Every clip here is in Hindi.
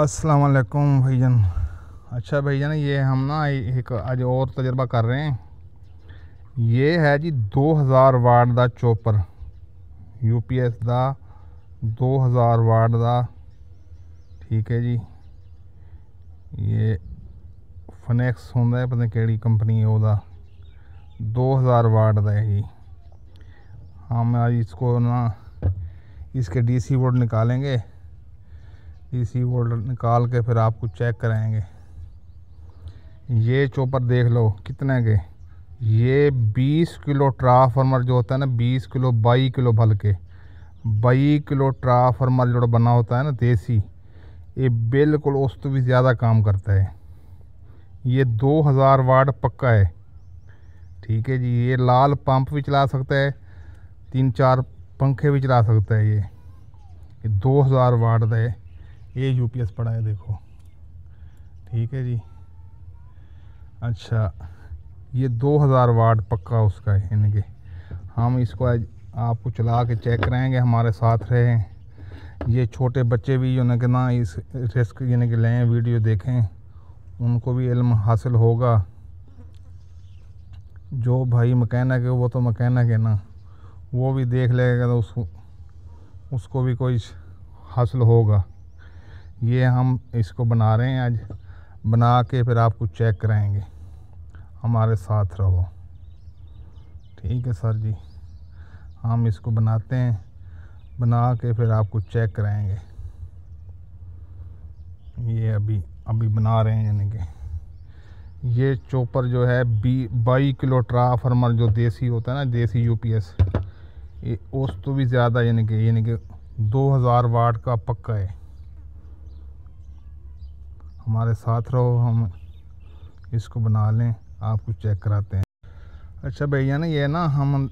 अस्सलाम वालेकुम जान अच्छा भाईजान ये हम ना एक आज और तजर्बा कर रहे हैं ये है जी 2000 वाट का चोपर यूपीएस का 2000 वाट का ठीक है जी ये फनैक्स होंगे पता कि कंपनी है वह 2000 वाट का है जी हम आज इसको ना इसके डीसी बोर्ड निकालेंगे पीसी वोल्ट निकाल के फिर आपको चेक कराएंगे ये चोपर देख लो कितने के ये 20 किलो ट्रांसफार्मर जो होता है ना 20 किलो बाई किलो भल के बाई किलो ट्रांसफार्मर जो बना होता है ना देसी ये बिल्कुल उस तो भी ज़्यादा काम करता है ये 2000 वाट पक्का है ठीक है जी ये लाल पंप भी चला सकता है तीन चार पंखे भी चला सकता है ये, ये 2000 वाट वार्ड है ये एस पढ़ा है देखो ठीक है जी अच्छा ये 2000 वाट पक्का उसका है इनके हम इसको आज आपको चला के चेक कराएँगे हमारे साथ रहें ये छोटे बच्चे भी जो कि ना इस रिस्क यानी कि लें वीडियो देखें उनको भी इल्म हासिल होगा जो भाई मकैनक है वो तो मकैनक है ना वो भी देख लेगा तो उसको उसको भी कोई हासिल होगा ये हम इसको बना रहे हैं आज बना के फिर आपको चेक कराएंगे हमारे साथ रहो ठीक है सर जी हम इसको बनाते हैं बना के फिर आपको चेक कराएंगे ये अभी अभी बना रहे हैं यानी कि ये चोपर जो है बी बाई किलो ट्राफार्मर जो देसी होता है ना देसी यूपीएस ये उस तो भी ज़्यादा यानी कि यानी कि 2000 वाट का पक्का है हमारे साथ रहो हम इसको बना लें आपको चेक कराते हैं अच्छा भैया ना ये ना हम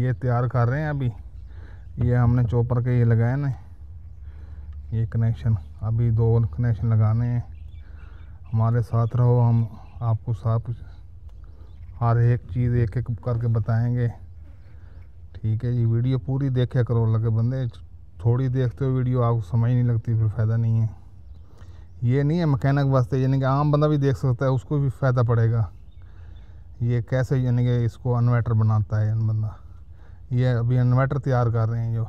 ये तैयार कर रहे हैं अभी ये हमने चोपर के ये लगाए ना ये कनेक्शन अभी दो कनेक्शन लगाने हैं हमारे साथ रहो हम आपको कुछ हर एक चीज़ एक एक करके बताएंगे ठीक है जी वीडियो पूरी देखे करो लगे बंदे थोड़ी देखते हो वीडियो आपको समझ नहीं लगती फिर फ़ायदा नहीं है ये नहीं है मकैनिक वास्ते यानी कि आम बंदा भी देख सकता है उसको भी फ़ायदा पड़ेगा ये कैसे यानी कि इसको इन्वर्टर बनाता है बंदा ये अभी इन्वर्टर तैयार कर रहे हैं जो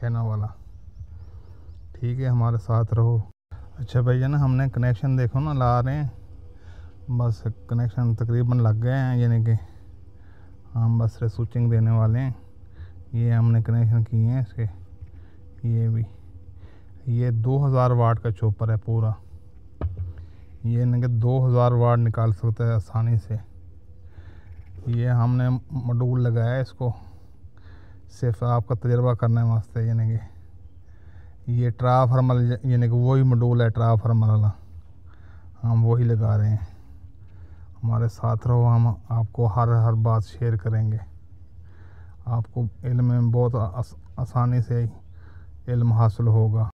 चाइना वाला ठीक है हमारे साथ रहो अच्छा भाई ना हमने कनेक्शन देखो ना ला रहे हैं बस कनेक्शन तकरीबन लग गए हैं यानी कि हम बस स्विचिंग देने वाले हैं ये हमने कनेक्शन किए हैं इसके ये भी ये 2000 वाट का चोपर है पूरा ये इनके 2000 वाट निकाल सकता है आसानी से ये हमने मडूल लगाया है इसको सिर्फ आपका तजर्बा करने वास्ते यानी कि ये ट्राफार्मल यानी कि वही मडूल है ट्राफार्मल वाला हम वही लगा रहे हैं हमारे साथ रहो हम आपको हर हर बात शेयर करेंगे आपको इल्म में बहुत आसानी से इल्म हासिल होगा